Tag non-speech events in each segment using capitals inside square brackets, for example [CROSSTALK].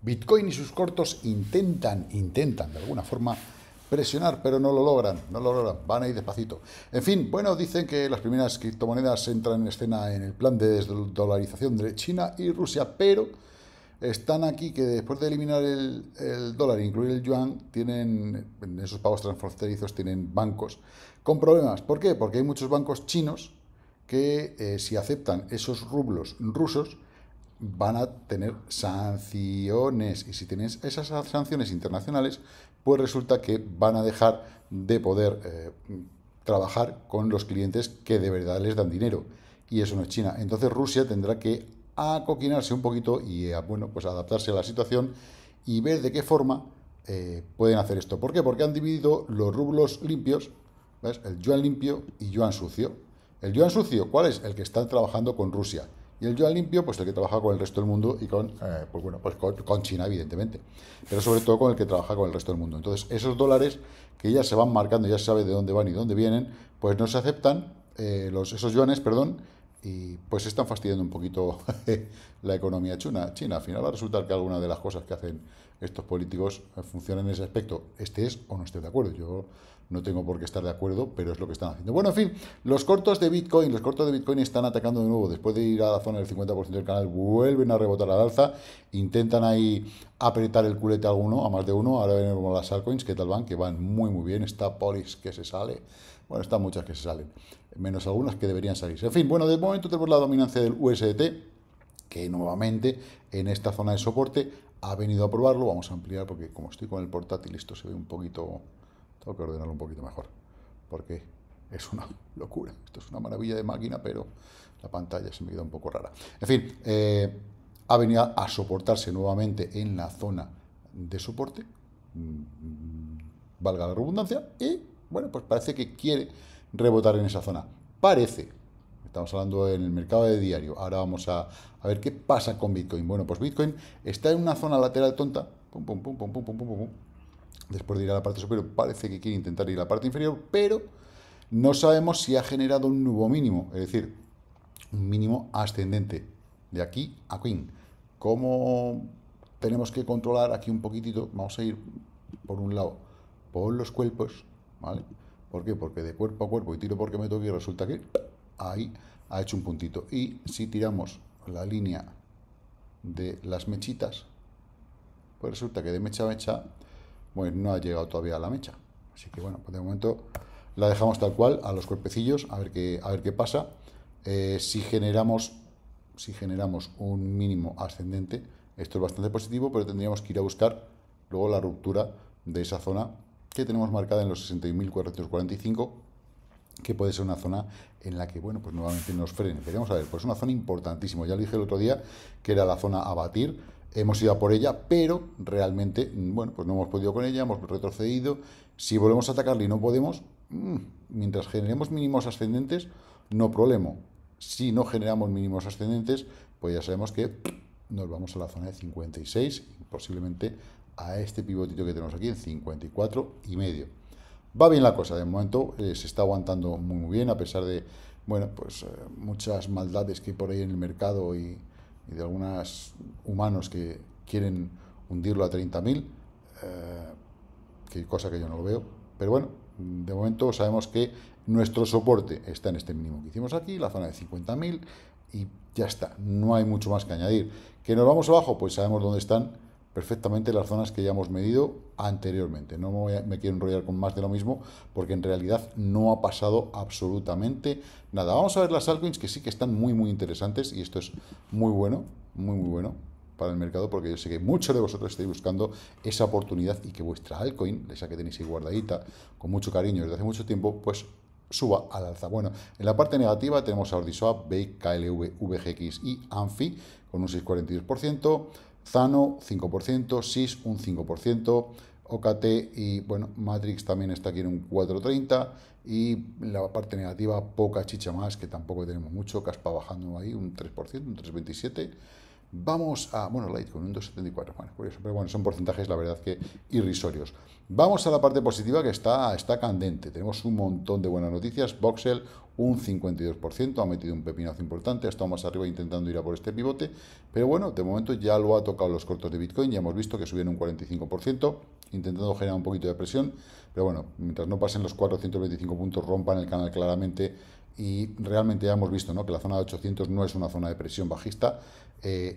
Bitcoin y sus cortos intentan, intentan de alguna forma presionar, pero no lo logran, no lo logran, van ahí despacito. En fin, bueno, dicen que las primeras criptomonedas entran en escena en el plan de desdolarización de China y Rusia, pero están aquí que después de eliminar el, dólar e incluir el yuan, tienen, en esos pagos transfronterizos tienen bancos con problemas. ¿Por qué? Porque hay muchos bancos chinos que eh, si aceptan esos rublos rusos, van a tener sanciones. Y si tienes esas sanciones internacionales, pues resulta que van a dejar de poder eh, trabajar con los clientes que de verdad les dan dinero. Y eso no es China. Entonces Rusia tendrá que acoquinarse un poquito y eh, bueno, pues adaptarse a la situación y ver de qué forma eh, pueden hacer esto. ¿Por qué? Porque han dividido los rublos limpios, el yuan limpio y yuan sucio. El yuan sucio, ¿cuál es? El que está trabajando con Rusia y el yuan limpio, pues el que trabaja con el resto del mundo y con, eh, pues bueno, pues con, China, evidentemente, pero sobre todo con el que trabaja con el resto del mundo. Entonces, esos dólares que ya se van marcando, ya se sabe de dónde van y dónde vienen, pues no se aceptan, eh, los, esos yuanes, perdón, y pues están fastidiando un poquito [LAUGHS] la economía china. China, al final va a resultar que alguna de las cosas que hacen estos políticos funciona en ese aspecto. Este es o no esté de acuerdo. Yo no tengo por qué estar de acuerdo, pero es lo que están haciendo. Bueno, en fin, los cortos de Bitcoin, los cortos de Bitcoin están atacando de nuevo. Después de ir a la zona del 50% del canal, vuelven a rebotar al alza, intentan ahí apretar el culete a alguno, a más de uno. Ahora venemos las altcoins, que tal van, que van muy, muy bien. Está Polis que se sale. Bueno, están muchas que se salen, menos algunas que deberían salirse. En fin, bueno, de momento tenemos la dominancia del USDT, que nuevamente en esta zona de soporte ha venido a probarlo. Vamos a ampliar porque como estoy con el portátil, esto se ve un poquito... Tengo que ordenarlo un poquito mejor, porque es una [LAUGHS] locura. Esto es una maravilla de máquina, pero la pantalla se me queda un poco rara. En fin, eh, ha venido a soportarse nuevamente en la zona de soporte, mm, mm, valga la redundancia, y bueno, pues parece que quiere rebotar en esa zona. Parece. Estamos hablando en el mercado de diario. Ahora vamos a, ver qué pasa con Bitcoin. Bueno, pues Bitcoin está en una zona lateral tonta. Pum, pum, pum, pum, pum, pum, pum, pum. Después de ir a la parte superior, parece que quiere intentar ir a la parte inferior, pero no sabemos si ha generado un nuevo mínimo. Es decir, un mínimo ascendente. De aquí a Queen. ¿Cómo tenemos que controlar aquí un poquitito? Vamos a ir, por un lado, por los cuerpos ¿vale? ¿Por qué? Porque de cuerpo a cuerpo y tiro porque me toque y resulta que ahí ha hecho un puntito. Y si tiramos la línea de las mechitas, pues resulta que de mecha a mecha, bueno, pues no ha llegado todavía a la mecha. Así que bueno, pues de momento la dejamos tal cual a los cuerpecillos, a ver qué, a ver qué pasa. Eh, si, generamos, si generamos un mínimo ascendente, esto es bastante positivo, pero tendríamos que ir a buscar luego la ruptura de esa zona tenemos marcada en los 61.445, que puede ser una zona en la que, bueno, pues nuevamente nos frene. vamos a ver, pues una zona importantísima. Ya lo dije el otro día, que era la zona a batir. Hemos ido por ella, pero realmente, mm, bueno, pues no hemos podido con ella, hemos retrocedido. Si volvemos a atacarla y no podemos, mm, mientras generemos mínimos ascendentes, no problema. Si no generamos mínimos ascendentes, pues ya sabemos que nos vamos a la zona de 56 posiblemente a este pivotito que tenemos aquí en 54 y medio. Va bien la cosa, de momento eh, se está aguantando muy, bien, a pesar de, bueno, pues eh, muchas maldades que hay por ahí en el mercado y, de algunos humanos que quieren hundirlo a 30.000, eh, que cosa que yo no lo veo. Pero bueno, de momento sabemos que nuestro soporte está en este mínimo que hicimos aquí, la zona de 50.000, y ya está, no hay mucho más que añadir. ¿Que nos vamos abajo? Pues sabemos dónde están perfectamente las zonas que ya hemos medido anteriormente. No me, quiero enrollar con más de lo mismo porque en realidad no ha pasado absolutamente nada. Vamos a ver las altcoins que sí que están muy muy interesantes y esto es muy bueno, muy muy bueno para el mercado porque yo sé que muchos de vosotros estáis buscando esa oportunidad y que vuestra altcoin, esa que tenéis ahí guardadita con mucho cariño desde hace mucho tiempo, pues suba al alza. Bueno, en la parte negativa tenemos a Ordiswap, BAKE, VGX y ANFI con un 6,42%. Zano 5%, SIS un 5%, OKT y bueno, Matrix también está aquí en un 4.30 y la parte negativa, poca chicha más, que tampoco tenemos mucho, Caspa bajando ahí un 3%, un 3.27%. Vamos a, bueno, con un 2,74, bueno, curioso, pero bueno, son porcentajes, la verdad, que irrisorios. Vamos a la parte positiva que está, está candente. Tenemos un montón de buenas noticias. Voxel, un 52%, ha metido un pepinazo importante, ha estado más arriba intentando ir a por este pivote, pero bueno, de momento ya lo ha tocado los cortos de Bitcoin, ya hemos visto que subieron un 45%, intentando generar un poquito de presión, pero bueno, mientras no pasen los 425 puntos, rompan el canal claramente, y realmente ya hemos visto que la zona de 800 no es una zona de presión bajista. Eh,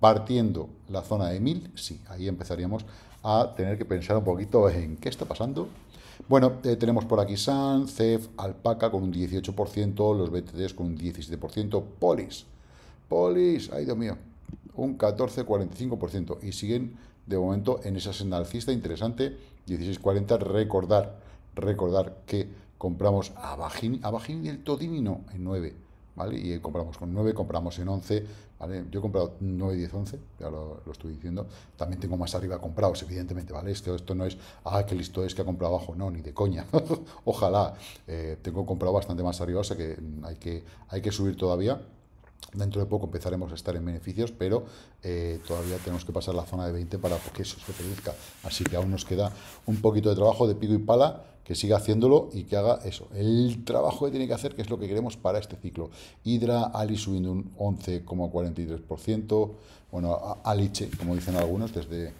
partiendo la zona de 1000, sí, ahí empezaríamos a tener que pensar un poquito en qué está pasando. Bueno, eh, tenemos por aquí San, Cef, Alpaca con un 18%, los BTDs con un 17%, Polis, Polis, ay Dios mío, un 14 14,45% y siguen de momento en esa senda alcista interesante, 16-40, recordar, recordar que compramos a bajín, a y el no, en 9, ¿vale? Y compramos con 9, compramos en 11, ¿vale? Yo he comprado 9, 10, 11, ya lo, estoy diciendo. También tengo más arriba comprados, evidentemente, ¿vale? Esto, esto no es, ah, qué listo es que ha comprado abajo, no, ni de coña. [LAUGHS] Ojalá, eh, tengo comprado bastante más arriba, o sea que mm, hay que, hay que subir todavía. Dentro de poco empezaremos a estar en beneficios, pero eh, todavía tenemos que pasar la zona de 20 para que eso se produzca. Así que aún nos queda un poquito de trabajo de pico y pala que siga haciéndolo y que haga eso, el trabajo que tiene que hacer, que es lo que queremos para este ciclo. Hydra, Ali subiendo un 11,43%, bueno, Aliche, como dicen algunos, desde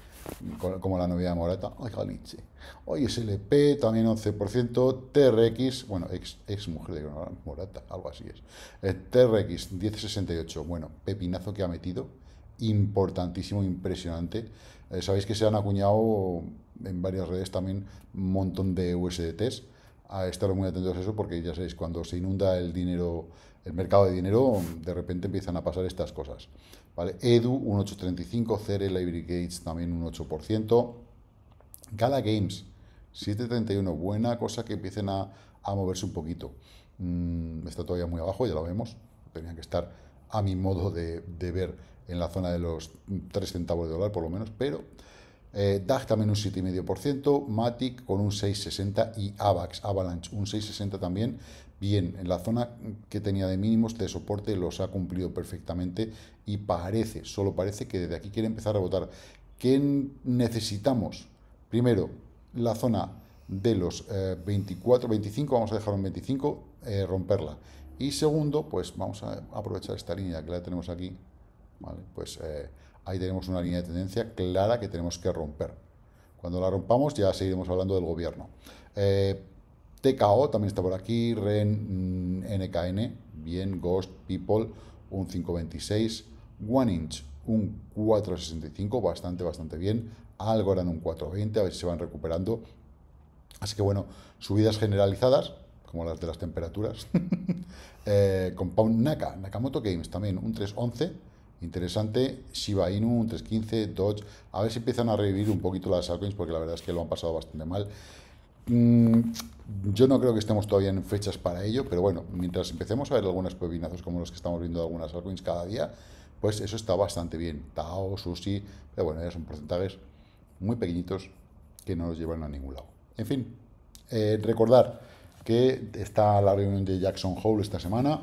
como la novedad Morata, oiga es oye SLP, también 11%, TRX, bueno, ex, ex mujer de Morata, algo así es. Eh, TRX, 10,68, bueno, pepinazo que ha metido importantísimo, impresionante. Eh, sabéis que se han acuñado en varias redes también un montón de USDTs. A estar muy atentos a eso porque ya sabéis, cuando se inunda el dinero, el mercado de dinero, de repente empiezan a pasar estas cosas. ¿vale? Edu, un 8.35, Cere, Library Gates también un 8%. Gala Games, 7.31, buena cosa que empiecen a, moverse un poquito. Mm, está todavía muy abajo, ya lo vemos. Tenían que estar a mi modo de, de ver en la zona de los 3 centavos de dólar por lo menos, pero eh, DAG también un 7,5%, Matic con un 6,60 y AVAX, Avalanche un 6,60 también. Bien, en la zona que tenía de mínimos de soporte los ha cumplido perfectamente y parece, solo parece que desde aquí quiere empezar a votar. ¿Qué necesitamos? Primero, la zona de los 24, eh, 25, vamos a dejar un 25, eh, romperla. Y segundo, pues vamos a aprovechar esta línea que la tenemos aquí, pues eh, ahí tenemos una línea de tendencia clara que tenemos que romper. Cuando la rompamos ya seguiremos hablando del gobierno. Eh, TKO también está por aquí, REN, NKN, mm, bien, Ghost, People, un 526, One Inch, un 465, bastante, bastante bien, Algorand un 420, a ver si se van recuperando. Así que bueno, subidas generalizadas, como las de las temperaturas. [LAUGHS] Eh, Compound Naka, Nakamoto Games también, un 311 Interesante, Shiba Inu, un 315, Dodge. A ver si empiezan a revivir un poquito las altcoins porque la verdad es que lo han pasado bastante mal. Mm, yo no creo que estemos todavía en fechas para ello, pero bueno, mientras empecemos a ver algunos pepinazos como los que estamos viendo de algunas altcoins cada día, pues eso está bastante bien. Tao, Sushi, pero bueno, ya son porcentajes muy pequeñitos que no nos llevan a ningún lado. En fin, eh, recordar que está la reunión de Jackson Hole esta semana.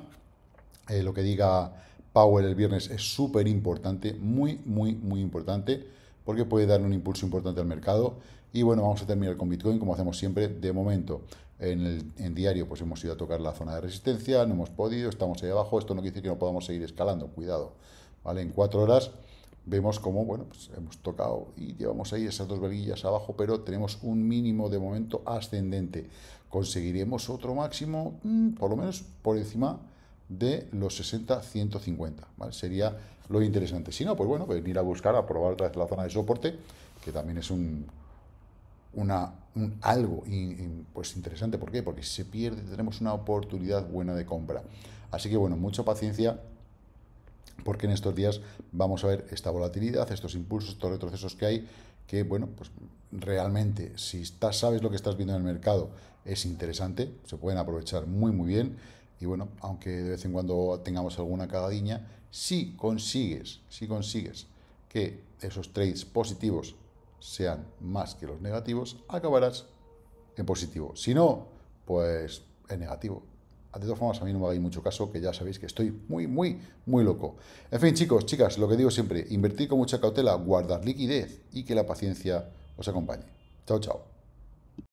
Eh, lo que diga Power el viernes es súper importante, muy, muy, muy importante, porque puede dar un impulso importante al mercado. Y bueno, vamos a terminar con Bitcoin como hacemos siempre de momento. En el en diario pues hemos ido a tocar la zona de resistencia, no hemos podido, estamos ahí abajo. Esto no quiere decir que no podamos seguir escalando, cuidado. ¿vale? En cuatro horas vemos cómo bueno, pues hemos tocado y llevamos ahí esas dos velillas abajo, pero tenemos un mínimo de momento ascendente. ¿Conseguiremos otro máximo? Mm, por lo menos por encima de los 60-150. ¿vale? Sería lo interesante. Si no, pues bueno, pues venir a buscar, a probar otra vez la zona de soporte, que también es un, una, un algo pues interesante. ¿Por qué? Porque si se pierde, tenemos una oportunidad buena de compra. Así que bueno, mucha paciencia porque en estos días vamos a ver esta volatilidad, estos impulsos, estos retrocesos que hay, que bueno, pues realmente si estás, sabes lo que estás viendo en el mercado es interesante, se pueden aprovechar muy muy bien y bueno, aunque de vez en cuando tengamos alguna cagadinha, si consigues, si consigues que esos trades positivos sean más que los negativos, acabarás en positivo. Si no, pues en negativo. De todas formas, a mí no me hagáis mucho caso, que ya sabéis que estoy muy, muy, muy loco. En fin, chicos, chicas, lo que digo siempre, invertir con mucha cautela, guardar liquidez y que la paciencia os acompañe. Chao, chao.